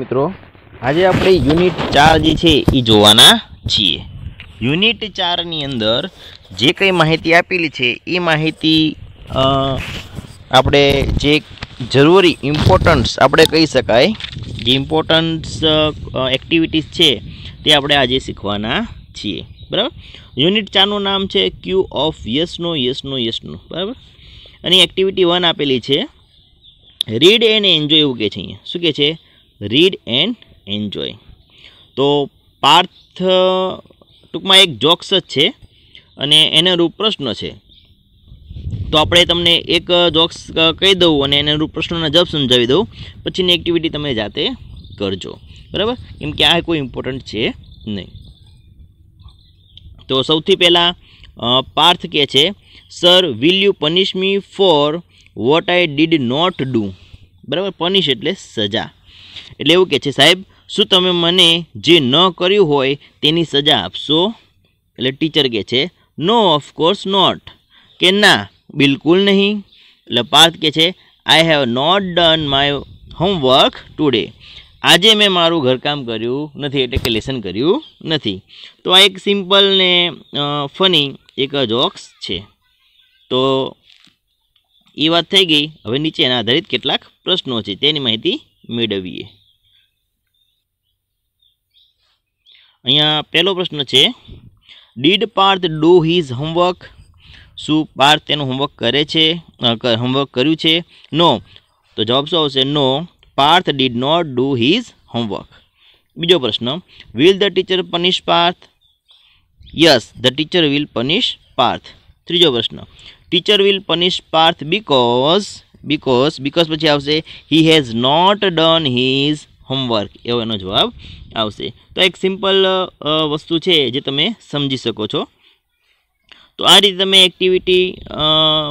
મિત્રો આજે આપણે યુનિટ ચાર જે છે એ જોવાના છીએ યુનિટ ચારની અંદર જે કંઈ માહિતી આપેલી છે એ માહિતી આપણે જે જરૂરી ઇમ્પોર્ટન્સ આપણે કહી શકાય જે ઇમ્પોર્ટન્સ એક્ટિવિટીઝ છે તે આપણે આજે શીખવાના છીએ બરાબર યુનિટ ચારનું નામ છે ક્યુ ઓફ યસનો યસનો યસનો બરાબર અને એક્ટિવિટી વન આપેલી છે રીડ એન્ડ એન્જોય એવું કહે છે અહીંયા શું કહે છે રીડ એન્ડ એન્જોય તો પાર્થ ટૂંકમાં એક જોક્સ જ છે અને એને રૂપ પ્રશ્ન છે તો આપણે તમને એક જોક્સ કહી દઉં અને એને રૂપ પ્રશ્નના જવાબ સમજાવી દઉં પછીની એક્ટિવિટી તમે જાતે કરજો બરાબર કેમ કે આ કોઈ ઇમ્પોર્ટન્ટ છે નહીં તો સૌથી પહેલાં પાર્થ કહે છે sir will you punish me for what I did not do બરાબર પનિશ એટલે સજા એટલે એવું કહે છે સાહેબ શું તમે મને જે ન કર્યું હોય તેની સજા આપશો એટલે ટીચર કહે છે નો ઓફકોર્સ નોટ કે ના બિલકુલ નહીં એટલે પાર્થ કહે છે I have not done my homework today આજે મેં મારું ઘરકામ કર્યું નથી એટલે કે લેસન કર્યું નથી તો આ એક સિમ્પલ ને ફની એક જોક્સ છે તો એ વાત થઈ ગઈ હવે નીચેના આધારિત કેટલાક પ્રશ્નો છે તેની માહિતી મેળવીએ અહીંયા પહેલો પ્રશ્ન છે did Parth do his homework શું પાર્થ તેનું હોમવર્ક કરે છે હોમવર્ક કર્યું છે નો તો જવાબ શું આવશે no Parth did not do his homework બીજો પ્રશ્ન will the teacher punish Parth yes the teacher will punish Parth ત્રીજો પ્રશ્ન teacher will punish Parth because because because પછી આવશે he has not done his homework એવો એનો જવાબ આવશે તો એક સિમ્પલ વસ્તુ છે જે તમે સમજી શકો છો તો આ રીતે તમે એક્ટિવિટી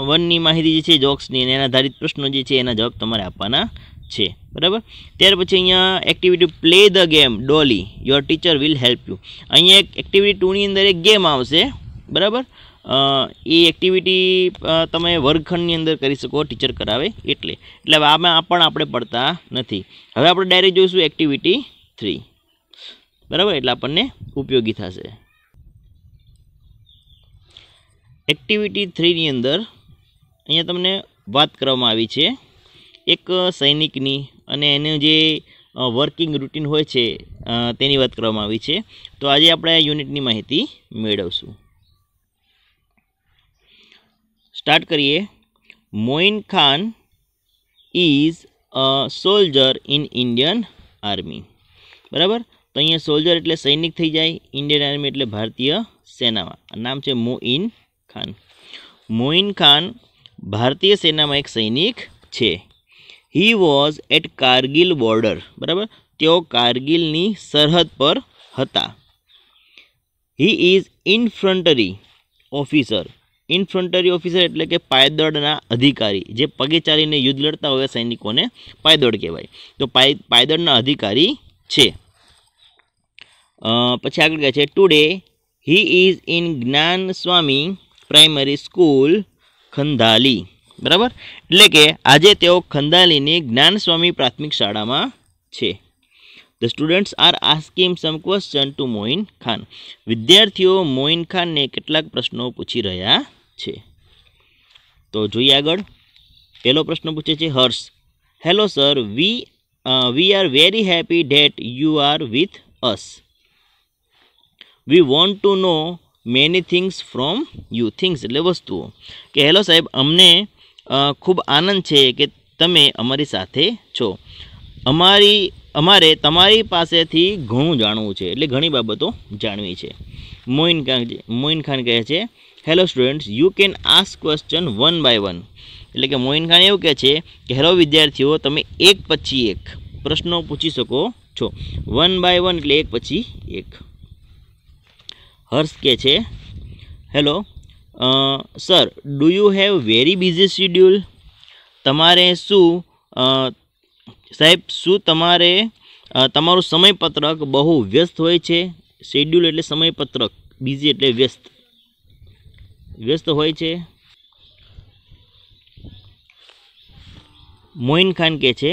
વનની માહિતી જે છે જોક્સની અને એના આધારિત પ્રશ્નો જે છે એના જવાબ તમારે આપવાના છે બરાબર ત્યાર પછી અહીંયા activity play the game Dolly your teacher will help you અહીંયા એક એક્ટિવિટી ટુની અંદર એક ગેમ આવશે બરાબર એ એક્ટિવિટી તમે વર્ગખંડની અંદર કરી શકો ટીચર કરાવે એટલે એટલે હવે આમાં પણ આપણે પડતા નથી હવે આપણે ડાયરેક્ટ જોઈશું એક્ટિવિટી થ્રી બરાબર એટલે આપણને ઉપયોગી થશે એક્ટિવિટી થ્રીની અંદર અહીંયા તમને વાત કરવામાં આવી છે એક સૈનિકની અને એનું જે વર્કિંગ રૂટીન હોય છે તેની વાત કરવામાં આવી છે તો આજે આપણે યુનિટની માહિતી મેળવશું स्टार्ट करिए Moin Khan is a soldier in Indian army बराबर तो यहां सोल्जर એટલે સૈનિક થઈ જાય ઇન્ડિયન આર્મી એટલે ભારતીય સેનામાં નામ છે મોઇન ખાન મોઇન ખાન ભારતીય સેનામાં એક સૈનિક છે he was at Kargil border બરાબર તેઓ કારગિલની સરહદ પર હતા he is infantry officer infantry officer એટલે કે પાયદળના અધિકારી જે પગે ચાલીને યુદ્ધ લડતા હોય સૈનિકોને પાયદળ કહેવાય તો પાય પાયદળના અધિકારી છે પછી આગળ કહે છે ટુડે હી ઇઝ ઇન જ્ઞાન સ્વામી પ્રાઇમરી સ્કૂલ ખંધાલી બરાબર એટલે કે આજે તેઓ ખંધાલીની જ્ઞાન સ્વામી પ્રાથમિક શાળામાં છે the students are asking some question to Moin Khan વિદ્યાર્થીઓ મોઇન ખાનને કેટલાક પ્રશ્નો પૂછી રહ્યા છે તો જોઈએ આગળ પહેલો પ્રશ્ન પૂછે છે Harsh hello sir we we are very happy that you are with us we want to know many things from you things એટલે વસ્તુઓ કે હેલો સાહેબ અમને ખૂબ આનંદ છે કે તમે અમારી સાથે છો અમારી અમારે તમારી પાસેથી ઘણું જાણવું છે એટલે ઘણી બાબતો જાણવી છે મોઇન ખાન મોઇન ખાન કહે છે hello students you can ask question one by one એટલે કે મોઇન ખાન એવું કહે છે કે હેલો વિદ્યાર્થીઓ તમે એક પછી એક પ્રશ્નો પૂછી શકો છો વન બાય વન એટલે એક પછી એક હર્ષ કહે છે hello sir do you have very busy schedule તમારે શું સાહેબ શું તમારે તમારું સમયપત્રક બહુ વ્યસ્ત હોય છે શેડ્યુલ એટલે સમયપત્રક બિઝી એટલે વ્યસ્ત વ્યસ્ત હોય છે મોઇન ખાન કહે છે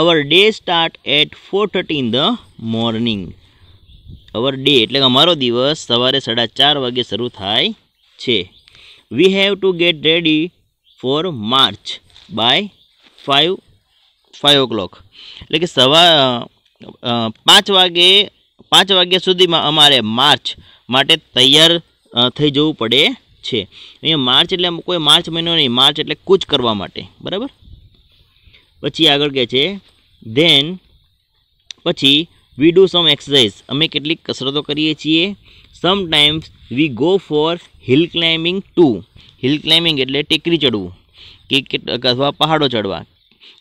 our day start at four thirty in the morning our day એટલે કે અમારો દિવસ સવારે સાડા ચાર વાગે શરૂ થાય છે we have to get ready for march by five five o'clock એટલે કે સવા પાંચ વાગે પાંચ વાગ્યા સુધીમાં અમારે માર્ચ માટે તૈયાર થઈ જવું પડે છે અહીંયા માર્ચ એટલે કોઈ માર્ચ મહિનો નહીં માર્ચ એટલે કૂચ કરવા માટે બરાબર પછી આગળ કહે છે ધેન પછી વી ડુ સમ એક્સરસાઇઝ અમે કેટલીક કસરતો કરીએ છીએ sometimes we go for hill climbing to hill climbing એટલે ટેકરી ચડવું કે અથવા પહાડો ચડવા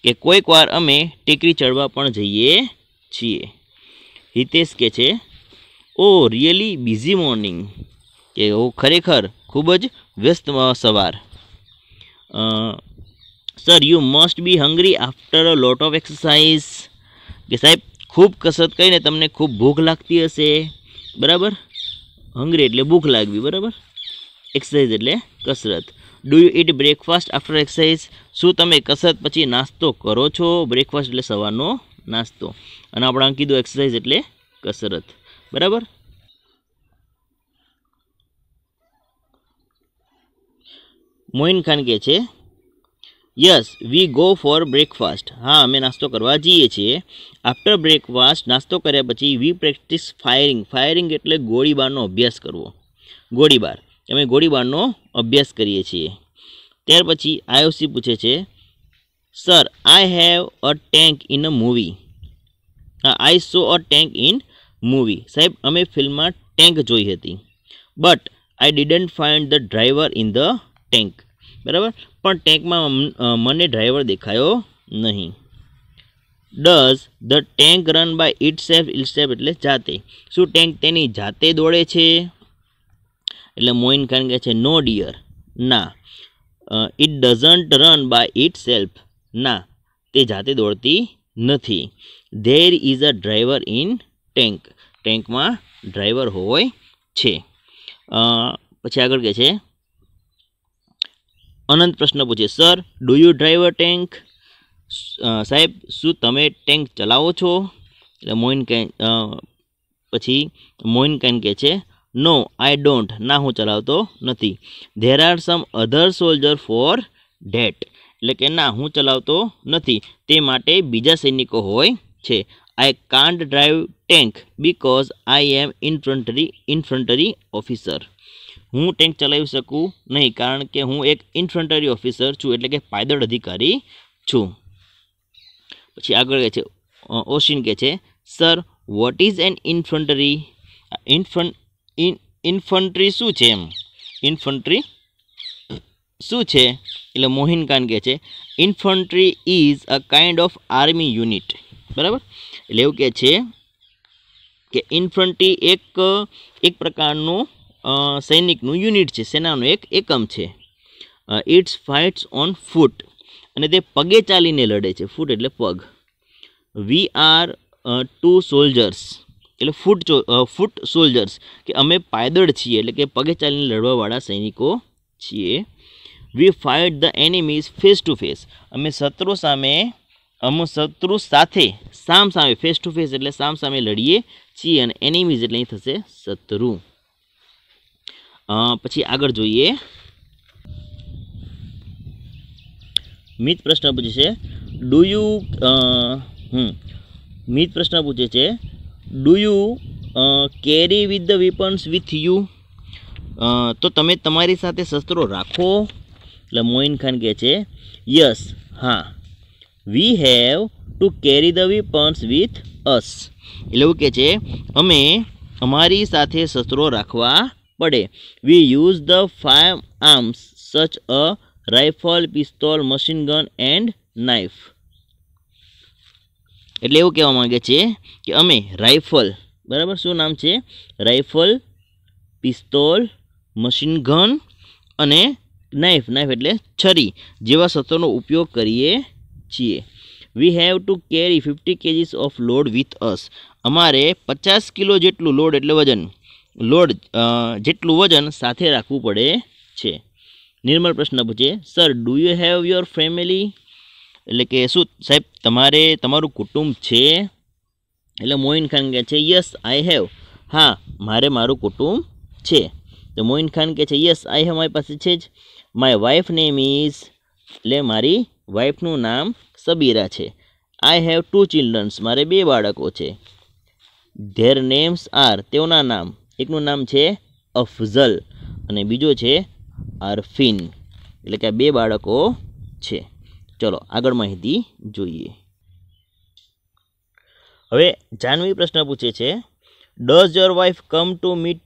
કે કોઈકવાર અમે ટેકરી ચડવા પણ જઈએ છીએ હિતેશ કે છે ઓ રિયલી બિઝી મોર્નિંગ કે ઓ oh, ખરેખર ખૂબ જ વ્યસ્ત સવાર sir you must be hungry after a lot of exercise કે સાહેબ ખૂબ કસરત કરીને તમને ખૂબ ભૂખ લાગતી હશે બરાબર હંગ્રી એટલે ભૂખ લાગવી બરાબર એક્સરસાઇઝ એટલે કસરત do you eat breakfast after exercise શું તમે કસરત પછી નાસ્તો કરો છો બ્રેકફાસ્ટ એટલે સવારનો નાસ્તો અને આપણે આમ કીધું એક્સરસાઇઝ એટલે કસરત બરાબર મોઇન ખાન કહે છે yes we go for breakfast હા અમે નાસ્તો કરવા જઈએ છીએ આફ્ટર બ્રેકફાસ્ટ નાસ્તો કર્યા પછી વી પ્રેક્ટિસ ફાયરિંગ ફાયરિંગ એટલે ગોળીબારનો અભ્યાસ કરવો ગોળીબાર અમે ગોળીબારનો અભ્યાસ કરીએ છીએ ત્યાર પછી આયોસી પૂછે છે sir I have a tank in a movie હા I saw a tank in movie સાહેબ અમે ફિલ્મમાં ટેન્ક જોઈ હતી but I didn't find the driver in the tank બરાબર પણ ટેન્કમાં મને ડ્રાઈવર દેખાયો નહીં does the tank run by itself itself એટલે જાતે શું ટેન્ક તેની જાતે દોડે છે એટલે મોઇન ખાન કહે છે નો ડિયર ના it doesn't run by itself ના તે જાતે દોડતી નથી there is a driver in tank ટેન્કમાં ડ્રાઈવર હોય છે પછી આગળ કહે છે અનંત પ્રશ્ન પૂછે sir do you drive a tank સાહેબ શું તમે ટેન્ક ચલાવો છો એટલે મોઇન કેન પછી મોઇન કેન કહે છે નો આઈ ડોન્ટ ના હું ચલાવતો નથી there are some other soldier for that એટલે કે ના હું ચલાવતો નથી તે માટે બીજા સૈનિકો હોય છે I can't drive tank because I am infantry infantry officer હું ટેન્ક ચલાવી શકું નહીં કારણ કે હું એક ઇન્ફન્ટરી ઓફિસર છું એટલે કે પાયદળ અધિકારી છું પછી આગળ કે છે ઓશિન કે છે sir what is an infantry infantry શું છે એમ ઇન્ફન્ટરી શું છે એટલે મોહિન ખાન કે છે infantry is a kind of army unit બરાબર એટલે એવું કે છે કે ઇન્ફન્ટરી એક એક પ્રકારનો સૈનિકનું યુનિટ છે સેનાનું એક એકમ છે ઇટ્સ ફાઇટ્સ ઓન ફૂટ અને તે પગે ચાલીને લડે છે ફૂટ એટલે પગ વી આર ટુ સોલ્જર્સ એટલે ફૂટ ફૂટ સોલ્જર્સ કે અમે પાયદળ છીએ એટલે કે પગે ચાલીને લડવાવાળા સૈનિકો છીએ we fight the enemies face to face અમે શત્રુ સામે અમે શત્રુ સાથે સામ સામે ફેસ ટુ ફેસ એટલે સામ સામે લડીએ છીએ અને એનિમીઝ એટલે અહીં થશે શત્રુ પછી આગળ જોઈએ મિત પ્રશ્ન પૂછે છે ડુ યુ હમ મિત પ્રશ્ન પૂછે છે do you carry with the weapons with you તો તમે તમારી સાથે શસ્ત્રો રાખો એટલે મોઇન ખાન કહે છે યસ હા we have to carry the weapons with us એટલે એવું કહે છે અમે અમારી સાથે શસ્ત્રો રાખવા પડે we use the five arms such a rifle pistol machine gun and knife એટલે એવું કહેવા માગે છે કે અમે રાઇફલ બરાબર શું નામ છે રાઇફલ પિસ્તોલ મશીન ગન અને નાઇફ નાઇફ એટલે છરી જેવા શસ્ત્રોનો ઉપયોગ કરીએ છીએ we have to carry fifty KGs of load with us અમારે પચાસ કિલો જેટલું લોડ એટલે વજન લોડ જેટલું વજન સાથે રાખવું પડે છે નિર્મળ પ્રશ્ન પૂછે sir do you have your family એટલે કે શું સાહેબ તમારે તમારું કુટુંબ છે એટલે મોઇન ખાન કહે છે યસ આઈ હેવ હા મારે મારું કુટુંબ છે તો મોઇન ખાન કહે છે યસ આઈ હેવ મારી પાસે છે જ માય વાઇફ નેમ ઇઝ એટલે મારી વાઇફનું નામ સબીરા છે આઈ હેવ ટુ ચિલ્ડ્રન્સ મારે બે બાળકો છે ધેર નેમ્સ આર તેઓના નામ એકનું નામ છે અફઝલ અને બીજો છે આરફીન એટલે કે બે બાળકો છે ચલો આગળ માહિતી જોઈએ હવે જાનવી પ્રશ્ન પૂછે છે does your wife come to meet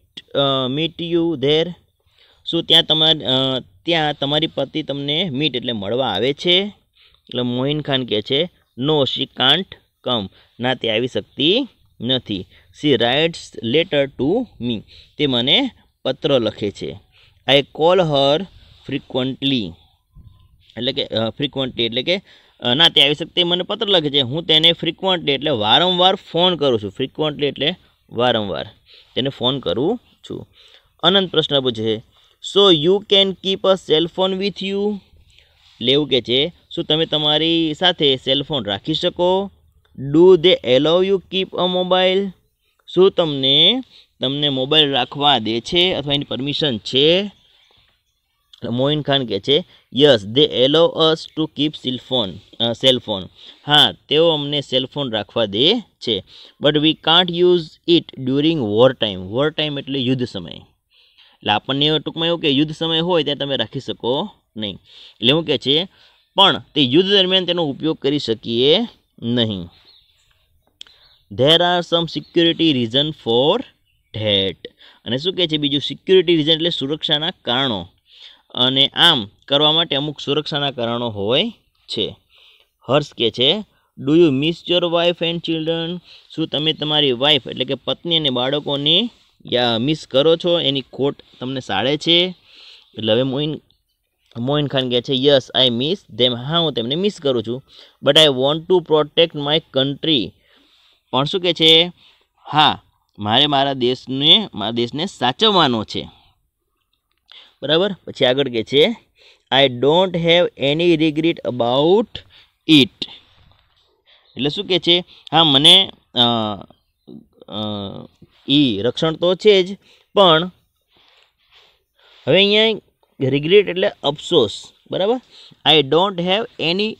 meet you there શું ત્યાં તમારા ત્યાં તમારી પતિ તમને મીટ એટલે મળવા આવે છે એટલે મોહિન ખાન કહે છે નો શી કાન્ટ કમ ના તે આવી શકતી નથી she writes letter to me તે મને પત્ર લખે છે આઈ કોલ હર ફ્રિકવન્ટલી એટલે કે ફ્રિકવન્ટલી એટલે કે ના તે આવી શકતે મને પત્ર લખે છે હું તેને ફ્રિકવન્ટલી એટલે વારંવાર ફોન કરું છું ફ્રિકવન્ટલી એટલે વારંવાર તેને ફોન કરું છું અનંત પ્રશ્ન પૂછે so you can keep a cellphone with you લેવું કે છે શું તમે તમારી સાથે સેલફોન રાખી શકો do they allow you keep a mobile શું તમને તમને મોબાઈલ રાખવા દે છે અથવા એની પરમિશન છે મોઇન ખાન કહે છે yes they allow us to keep cellphone cellphone હા તેઓ અમને સેલફોન રાખવા દે છે but we can't use it during war time war time એટલે યુદ્ધ સમય એટલે આપણને ટૂંકમાં એવું કે યુદ્ધ સમય હોય ત્યાં તમે રાખી શકો નહીં એટલે એવું કહે છે પણ તે યુદ્ધ દરમિયાન તેનો ઉપયોગ કરી શકીએ નહીં there are some security reason for that અને શું કહે છે બીજું સિક્યુરિટી રીઝન એટલે સુરક્ષાના કારણો અને આમ કરવા માટે અમુક સુરક્ષાના કારણો હોય છે હર્ષ કહે છે do you miss your wife and children શું તમે તમારી વાઈફ એટલે કે પત્ની અને બાળકોને યા મિસ કરો છો એની ખોટ તમને સાડે છે એટલે હવે મોઇન મોઇન ખાન કહે છે યસ આઈ મિસ ધેમ હા હું તેમને મિસ કરું છું but I want to protect my country પણ શું કહે છે હા મારે મારા દેશને મારા દેશને સાચવવાનો છે બરાબર પછી આગળ કહે છે I don't have any regret about it એટલે શું કહે છે હા મને એ રક્ષણ તો છે જ પણ હવે અહીંયા રિગ્રેટ એટલે અફસોસ બરાબર I don't have any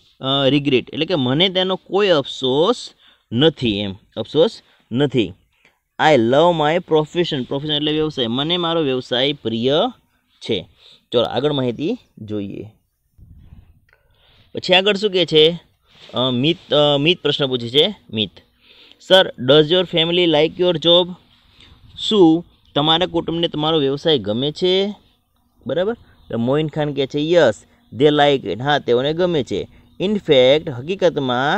regret એટલે કે મને તેનો કોઈ અફસોસ નથી એમ અફસોસ નથી I love my profession profession એટલે વ્યવસાય મને મારો વ્યવસાય પ્રિય છે ચાલો આગળ માહિતી જોઈએ પછી આગળ શું કહે છે મિત મિત પ્રશ્ન પૂછે છે Mit sir does your family like your job શું તમારા કુટુંબને તમારો વ્યવસાય ગમે છે બરાબર મોઇન ખાન કહે છે યસ દે લાઇક ઇટ હા તેઓને ગમે છે ઇનફેક્ટ હકીકતમાં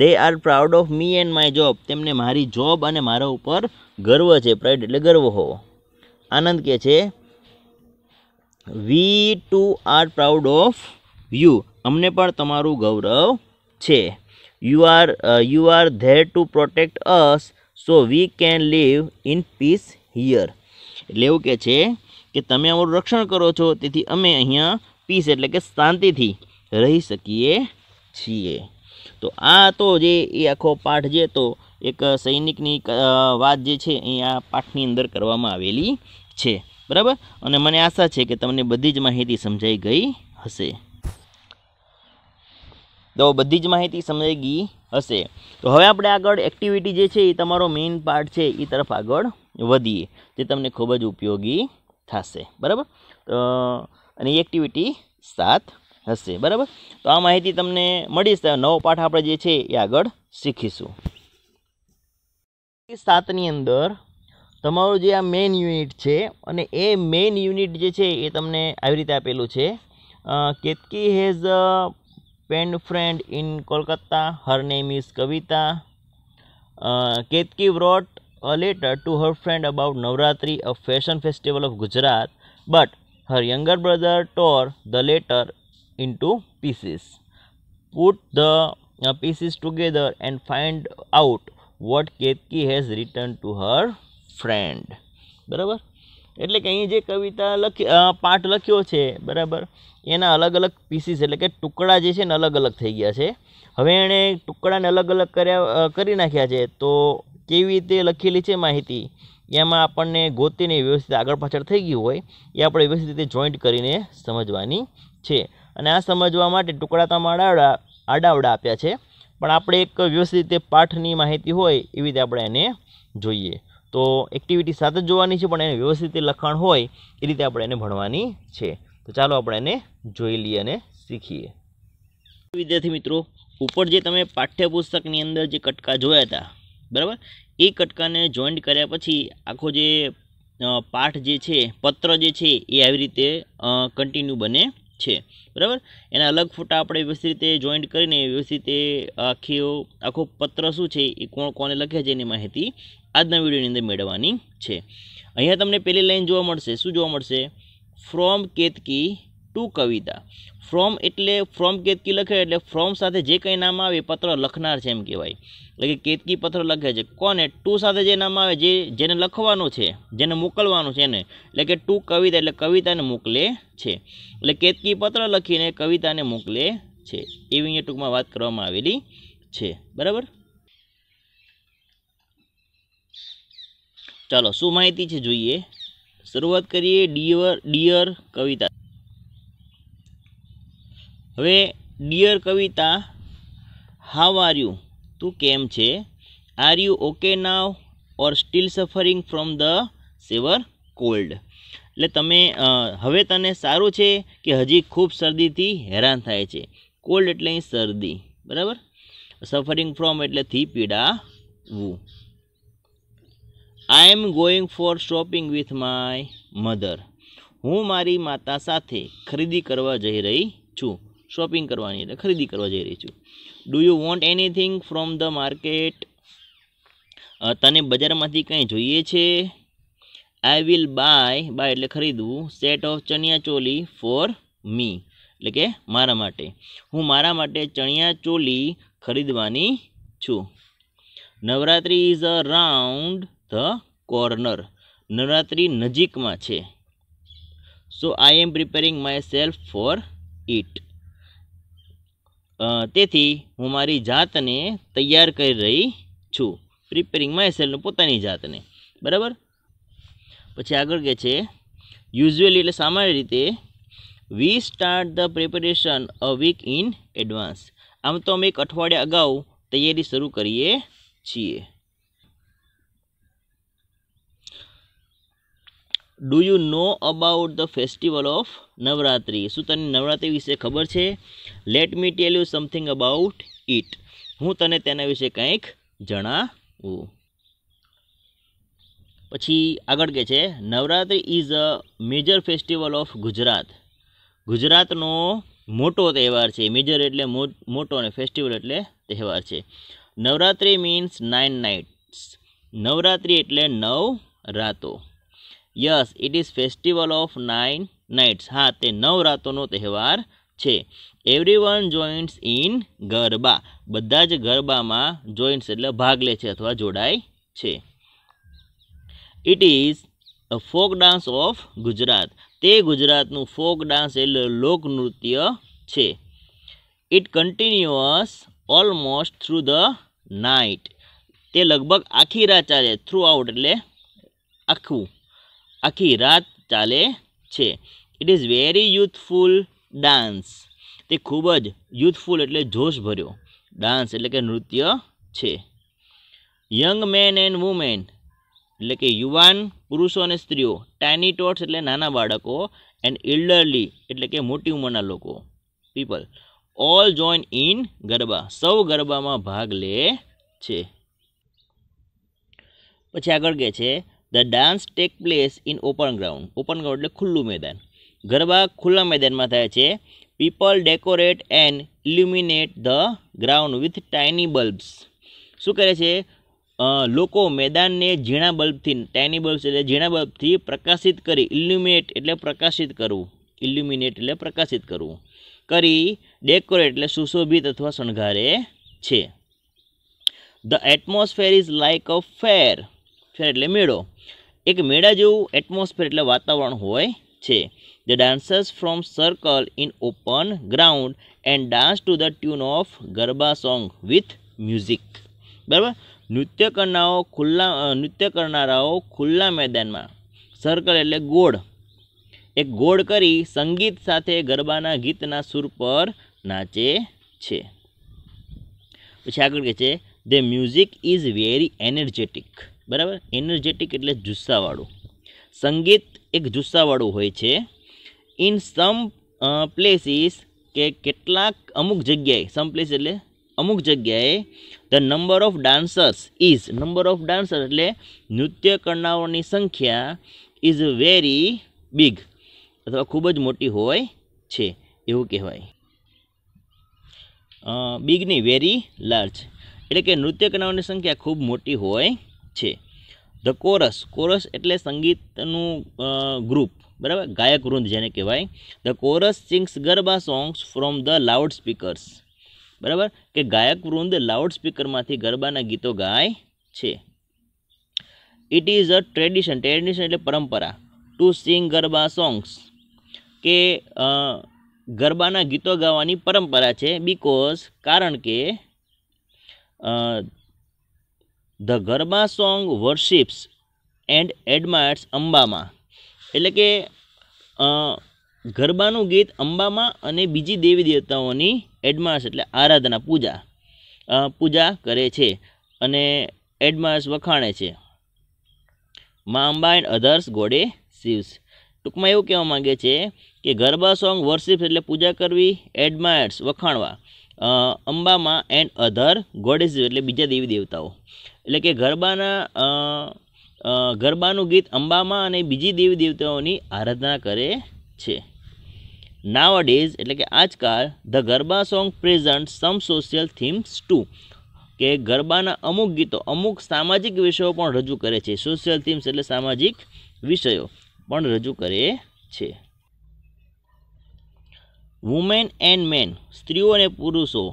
they are proud of me and my job તેમને મારી જોબ અને મારા ઉપર ગર્વ છે પ્રાઇડ એટલે ગર્વ હોવો આનંદ કહે છે we two are proud of you અમને પણ તમારું ગૌરવ છે you are you are there to protect us so we can live in peace here એટલે એવું કહે છે કે તમે અમારું રક્ષણ કરો છો તેથી અમે અહીંયા પીસ એટલે કે શાંતિથી રહી શકીએ છીએ તો આ તો જે એ આખો પાઠ જે તો એક સૈનિકની વાત જે છે એ આ પાઠની અંદર કરવામાં આવેલી છે બરાબર અને મને આશા છે કે તમને બધી જ માહિતી સમજાઈ ગઈ હશે તો બધી જ માહિતી સમજાઈ ગઈ હશે તો હવે આપણે આગળ એક્ટિવિટી જે છે એ તમારો મેઇન પાર્ટ છે એ તરફ આગળ વધીએ જે તમને ખૂબ જ ઉપયોગી થશે બરાબર તો અને એક્ટિવિટી સાત હશે બરાબર તો આ માહિતી તમને મળીશ નવો પાઠ આપણે જે છે એ આગળ શીખીશું સાતની અંદર તમારું જે આ મેઇન યુનિટ છે અને એ મેઇન યુનિટ જે છે એ તમને આવી રીતે આપેલું છે Ketki has a pen friend in Kolkata her name is Kavita Ketki wrote a letter to her friend about Navratri a fashion festival of Gujarat but her younger brother tore the letter into pieces. Put the uh, pieces together and find out what Ketki has written to her friend. બરાબર એટલે કે અહીં જે કવિતા લખી પાઠ લખ્યો છે બરાબર એના અલગ અલગ પીસીસ એટલે કે ટુકડા જે છે ને અલગ અલગ થઈ ગયા છે હવે એણે ટુકડાને અલગ અલગ કર્યા કરી નાખ્યા છે તો કેવી રીતે લખેલી છે માહિતી એમાં આપણને ગોતીને વ્યવસ્થિત આગળ પાછળ થઈ ગયું હોય એ આપણે વ્યવસ્થિત રીતે જોઈન્ટ કરીને સમજવાની છે અને આ સમજવા માટે ટુકડા તમારા આડાવડા આપ્યા છે પણ આપણે એક વ્યવસ્થિત રીતે પાઠની માહિતી હોય એવી રીતે આપણે એને જોઈએ તો એક્ટિવિટી સાથે જ જોવાની છે પણ એને વ્યવસ્થિત લખાણ હોય એ રીતે આપણે એને ભણવાની છે તો ચાલો આપણે એને જોઈ લઈએ અને શીખીએ વિદ્યાર્થી મિત્રો ઉપર જે તમે પાઠ્યપુસ્તકની અંદર જે કટકા જોયા હતા બરાબર એ કટકાને જોઈન્ટ કર્યા પછી આખો જે પાઠ જે છે પત્ર જે છે એ આવી રીતે કન્ટિન્યુ બને છે બરાબર એના અલગ ફોટા આપણે વ્યવસ્થિત રીતે જોઈન્ટ કરીને વ્યવસ્થિત રીતે આખીઓ આખો પત્ર શું છે એ કોણ કોને લખે છે એની માહિતી આજના વિડીયોની અંદર મેળવવાની છે અહીંયા તમને પહેલી લાઈન જોવા મળશે શું જોવા મળશે from Ketki to Kavita from એટલે ફ્રોમ કેતકી લખે એટલે ફ્રોમ સાથે જે કંઈ નામ આવે પત્ર લખનાર છે એમ કહેવાય એટલે કે કેતકી પત્ર લખે છે કોને ટુ સાથે જે નામ આવે જે જેને લખવાનું છે જેને મોકલવાનું છે એને એટલે કે ટુ કવિતા એટલે કવિતાને મોકલે છે એટલે કેતકી પત્ર લખીને કવિતાને મોકલે છે એવી અહીંયા ટૂંકમાં વાત કરવામાં આવેલી છે બરાબર ચાલો શું માહિતી છે જોઈએ શરૂઆત કરીએ ડિયર ડિયર કવિતા હવે dear Kavita how are you તું કેમ છે are you okay now or still suffering from the severe cold એટલે તમે હવે તને સારું છે કે હજી ખૂબ શરદીથી હેરાન થાય છે કોલ્ડ એટલે અહીં શરદી બરાબર સફરિંગ ફ્રોમ એટલે થી પીડાવું I am going for shopping with my mother હું મારી માતા સાથે ખરીદી કરવા જઈ રહી છું શોપિંગ કરવાની એટલે ખરીદી કરવા જઈ રહી છું do you want anything from the market તને બજારમાંથી કંઈ જોઈએ છે આઈ વિલ બાય બાય એટલે ખરીદવું set of chaniya choli for me એટલે કે મારા માટે હું મારા માટે ચણિયા ચોલી ખરીદવાની છું Navratri is around the corner Navratri નજીકમાં છે so I am preparing myself for it તેથી હું મારી જાતને તૈયાર કરી રહી છું પ્રિપેરિંગ માય સેલ્ફ પોતાની જાતને બરાબર પછી આગળ કે છે યુઝ્યુઅલી એટલે સામાન્ય રીતે we start the preparation a week in advance આમ તો અમે એક અઠવાડિયા અગાઉ તૈયારી શરૂ કરીએ છીએ do you know about the festival of Navratri શું તને નવરાત્રિ વિશે ખબર છે let me tell you something about it હું તને તેના વિશે કંઈક જણાવું પછી આગળ કે છે Navratri is a major festival of Gujarat ગુજરાતનો મોટો તહેવાર છે મેજર એટલે મોટો અને ફેસ્ટિવલ એટલે તહેવાર છે Navratri means nine nights Navratri એટલે નવ રાતો yes it is festival of nine nights હા તે નવ રાતોનો તહેવાર છે everyone joins in Garba બધા જ ગરબામાં જોઈન્ટ્સ એટલે ભાગ લે છે અથવા જોડાય છે it is a folk dance of Gujarat તે ગુજરાતનું ફોક ડાન્સ એટલે લોકનૃત્ય છે it continuous almost through the night તે લગભગ આખી રાત ચાલે થ્રુ આઉટ એટલે આખું આખી રાત ચાલે છે it is very youthful dance તે ખૂબ જ યુથફુલ એટલે જોશ ભર્યો ડાન્સ એટલે કે નૃત્ય છે યંગ મેન એન્ડ વુમેન એટલે કે યુવાન પુરુષો અને સ્ત્રીઓ ટાઇની ટોટ્સ એટલે નાના બાળકો એન્ડ ઇલ્ડરલી એટલે કે મોટી ઉંમરના લોકો people all join in Garba સૌ ગરબામાં ભાગ લે છે પછી આગળ કહે છે the dance take place in open ground open ground એટલે ખુલ્લું મેદાન ગરબા ખુલ્લા મેદાનમાં થાય છે people decorate and illuminate the ground with tiny bulbs શું કરે છે લોકો મેદાનને ઝીણા બલ્બથી ટાઇની બલ્બ્સ એટલે ઝીણા બલ્બથી પ્રકાશિત કરી ઇલ્યુમિનેટ એટલે પ્રકાશિત કરવું ઇલ્યુમિનેટ એટલે પ્રકાશિત કરવું કરી ડેકોરેટ એટલે સુશોભિત અથવા શણગારે છે the atmosphere is like a fair fair એટલે મેળો એક મેળા જેવું એટમોસ્ફિયર એટલે વાતાવરણ હોય છે the dancers from circle in open ground and dance to the tune of Garba song with music બરાબર નૃત્ય કરનારાઓ ખુલ્લા નૃત્ય કરનારાઓ ખુલ્લા મેદાનમાં સર્કલ એટલે ગોળ એક ગોળ કરી સંગીત સાથે ગરબાના ગીતના સૂર પર નાચે છે પછી આગળ કહે છે the music is very energetic બરાબર એનર્જેટિક એટલે જુસ્સાવાળું સંગીત એક જુસ્સાવાળું હોય છે ઇન સમ પ્લેસીસ કે કેટલાક અમુક જગ્યાએ સમ પ્લેસ એટલે અમુક જગ્યાએ the number of dancers is number of dancer એટલે નૃત્ય કરનારાઓની સંખ્યા ઇઝ વેરી બિગ અથવા ખૂબ જ મોટી હોય છે એવું કહેવાય બિગની વેરી લાર્જ એટલે કે નૃત્ય કરનારાઓની સંખ્યા ખૂબ મોટી હોય છે ધ કોરસ કોરસ એટલે સંગીતનું ગ્રુપ બરાબર ગાયક વૃંદ જેને કહેવાય the chorus sings Garba songs from the loud speakers બરાબર કે ગાયક વૃંદ લાઉડ સ્પીકરમાંથી ગરબાના ગીતો ગાય છે it is a tradition tradition એટલે પરંપરા ટુ સિંગ ગરબા સોંગ્સ કે ગરબાના ગીતો ગાવાની પરંપરા છે બિકોઝ કારણ કે the Garba song worships and admires અંબામાં એટલે કે ગરબાનું ગીત અંબામાં અને બીજી દેવી દેવતાઓની એડમાર્સ એટલે આરાધના પૂજા પૂજા કરે છે અને એડમાર્સ વખાણે છે Maa Amba and others goddesses ટૂંકમાં એવું કહેવા માગે છે કે ગરબા સોંગ વર્શિપ એટલે પૂજા કરવી એડમાયર્સ વખાણવા અંબામાં એન્ડ અધર ગોડેસ એટલે બીજા દેવી દેવતાઓ એટલે કે ગરબાના ગરબાનું ગીત અંબામાં અને બીજી દેવી દેવતાઓની આરાધના કરે છે નાવ ડેઝ એટલે કે આજકાલ the Garba song present some social themes too કે ગરબાના અમુક ગીતો અમુક સામાજિક વિષયો પણ રજૂ કરે છે સોશિયલ થીમ્સ એટલે સામાજિક વિષયો પણ રજૂ કરે છે વુમેન એન્ડ મેન સ્ત્રીઓ અને પુરુષો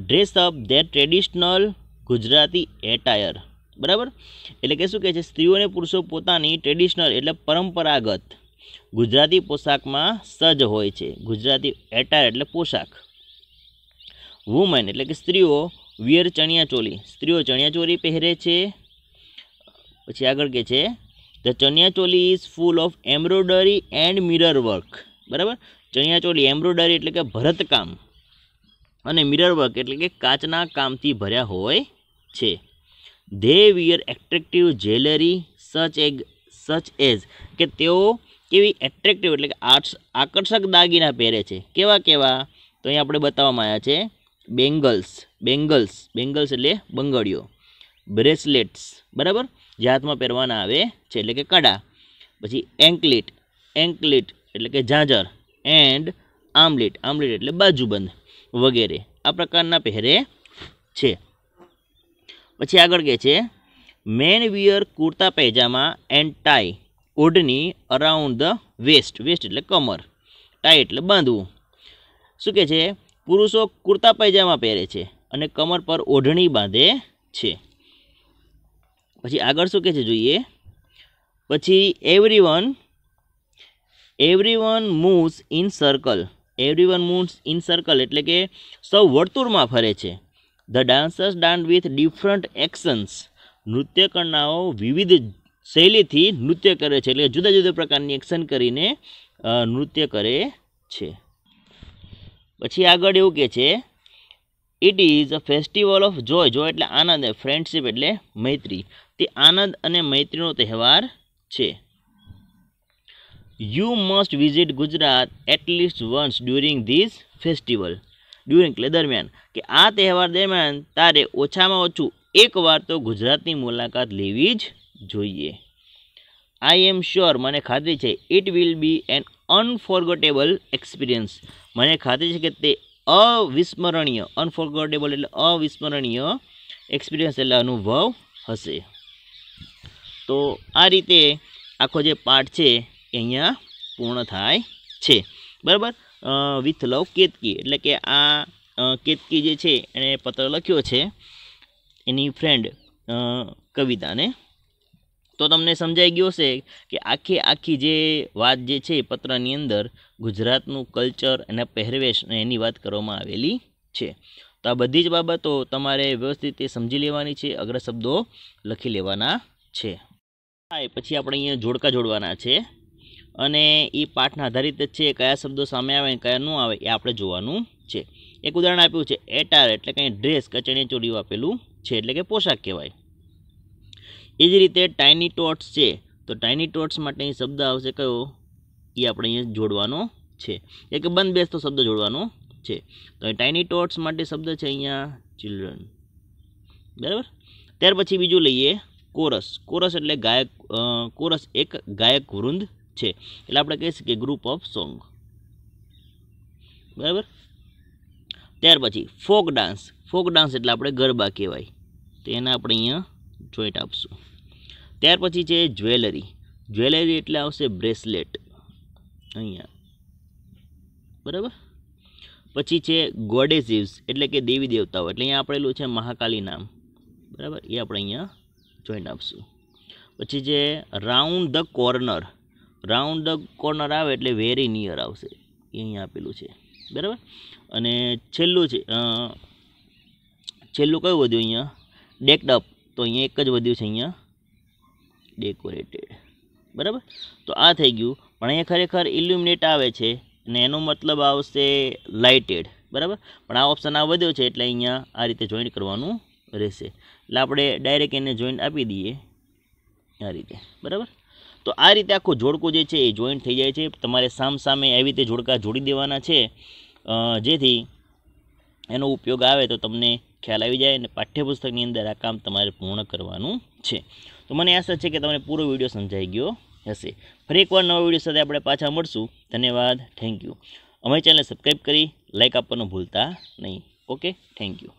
dress up their traditional Gujarati attire બરાબર એટલે કે શું કહે છે સ્ત્રીઓ અને પુરુષો પોતાની ટ્રેડિશનલ એટલે પરંપરાગત ગુજરાતી પોશાકમાં સજ્જ હોય છે ગુજરાતી એટાયર એટલે પોશાક વુમન એટલે કે સ્ત્રીઓ વિયર ચણિયા ચોલી સ્ત્રીઓ ચણિયા ચોલી પહેરે છે પછી આગળ કે છે the chaniya choli is full of embroidery and mirror work બરાબર ચણિયા ચોલી એમ્બ્રોડરી એટલે કે ભરતકામ અને મિરર વર્ક એટલે કે કાચના કામથી ભર્યા હોય છે they wear attractive jewellery such egg such as કે તેઓ કેવી એટ્રેક્ટિવ એટલે કે આકર્ષક દાગીના પહેરે છે કેવા કેવા તો અહીંયા આપણે બતાવવામાં આવ્યા છે બેંગલ્સ બેંગલ્સ બેંગલ્સ એટલે બંગડીઓ બ્રેસલેટ્સ બરાબર જે હાથમાં પહેરવાના આવે છે એટલે કે કડા પછી એન્કલિટ એન્કલિટ એટલે કે ઝાંઝર એન્ડ આમલેટ આમલેટ એટલે બાજુબંધ વગેરે આ પ્રકારના પહેરે છે પછી આગળ કહે છે men wear kurta pyjama and tie odhni around the waist waist એટલે કમર ટાઈ એટલે બાંધવું શું કહે છે પુરુષો કુર્તા પૈજામા પહેરે છે અને કમર પર ઓઢણી બાંધે છે પછી આગળ શું કહે છે જોઈએ પછી everyone everyone moves in circle everyone moves in circle એટલે કે સૌ વર્તુળમાં ફરે છે the dancers dance with different actions નૃત્ય કરનારાઓ વિવિધ શૈલીથી નૃત્ય કરે છે એટલે જુદા જુદા પ્રકારની એક્શન કરીને નૃત્ય કરે છે પછી આગળ એવું કહે છે it is a festival of joy joy એટલે આનંદ ફ્રેન્ડશીપ એટલે મૈત્રી તે આનંદ અને મૈત્રીનો તહેવાર છે you must visit Gujarat at least once during this festival during એટલે દરમિયાન કે આ તહેવાર દરમિયાન તારે ઓછામાં ઓછું એકવાર તો ગુજરાતની મુલાકાત લેવી જ જોઈએ આઈ એમ શ્યોર મને ખાતરી છે it will be an unforgettable experience મને ખાતરી છે કે તે અવિસ્મરણીય અનફોર્ગોટેબલ એટલે અવિસ્મરણીય એક્સપિરિયન્સ એટલે અનુભવ હશે તો આ રીતે આખો જે પાઠ છે એ અહીંયા પૂર્ણ થાય છે બરાબર વિથ લવ કેતકી એટલે કે આ કેતકી જે છે એણે પત્ર લખ્યો છે એની ફ્રેન્ડ કવિતાને તો તમને સમજાઈ ગયો હશે કે આખી આખી જે વાત જે છે પત્રની અંદર ગુજરાતનું કલ્ચર અને પહેરવેશ એની વાત કરવામાં આવેલી છે તો આ બધી જ બાબતો તમારે વ્યવસ્થિત સમજી લેવાની છે અગ્ર શબ્દો લખી લેવાના છે હા પછી આપણે અહીંયા જોડકા જોડવાના છે અને એ પાઠના આધારિત જ છે કયા શબ્દો સામે આવે અને કયા ન આવે એ આપણે જોવાનું છે એક ઉદાહરણ આપ્યું છે એટાર એટલે કંઈ ડ્રેસ કચણીયા ચોળીઓ આપેલું છે એટલે કે પોશાક કહેવાય એ જ રીતે ટાઇની ટોટ્સ છે તો ટાઇની ટોટ્સ માટે શબ્દ આવશે કયો એ આપણે અહીંયા જોડવાનો છે એક બંધ બેસતો શબ્દ જોડવાનો છે તો ટાઇની ટોટ્સ માટે શબ્દ છે અહીંયા ચિલ્ડ્રન બરાબર ત્યાર પછી બીજું લઈએ કોરસ કોરસ એટલે ગાયક કોરસ એક ગાયક વૃંદ છે એટલે આપણે કહી શકીએ ગ્રુપ ઓફ સોંગ બરાબર ત્યાર પછી ફોક ડાન્સ ફોક ડાન્સ એટલે આપણે ગરબા કહેવાય તો એના આપણે અહીંયા જોઈન્ટ આપશું ત્યાર પછી છે જ્વેલરી જ્વેલરી એટલે આવશે બ્રેસલેટ અહીંયા બરાબર પછી છે ગોડેસિવ્સ એટલે કે દેવી દેવતાઓ એટલે અહીંયા આપણેલું છે મહાકાલી નામ બરાબર એ આપણે અહીંયા જોઈન્ટ આપશું પછી છે round the corner round the corner આવે એટલે વેરી નિયર આવશે એ અહીંયા આપેલું છે બરાબર અને છેલ્લું છે છેલ્લું કયું વધ્યું અહીંયા ડેકડ અપ તો અહીંયા એક જ વધ્યું છે અહીંયા ડેકોરેટેડ બરાબર તો આ થઈ ગયું પણ અહીંયા ખરેખર ઇલ્યુમિનેટ આવે છે અને એનો મતલબ આવશે લાઇટેડ બરાબર પણ આ ઓપ્શન આ વધ્યો છે એટલે અહીંયા આ રીતે જોઈન્ટ કરવાનું રહેશે એટલે આપણે ડાયરેક્ટ એને જોઈન્ટ આપી દઈએ આ રીતે બરાબર તો આ રીતે આખું જોડકું જે છે એ જોઈન્ટ થઈ જાય છે તમારે સામસામે એવી રીતે જોડકા જોડી દેવાના છે જેથી એનો ઉપયોગ આવે તો તમને ખ્યાલ આવી જાય અને પાઠ્યપુસ્તકની અંદર આ કામ તમારે પૂર્ણ કરવાનું છે તો મને આશા છે કે તમને પૂરો વિડીયો સમજાઈ ગયો હશે ફરી એકવાર નવા વિડીયો સાથે આપણે પાછા મળશું ધન્યવાદ થેન્ક યુ અમારી ચેનલ સબસ્ક્રાઈબ કરી લાઇક આપવાનું ભૂલતા નહીં ઓકે થેન્ક યુ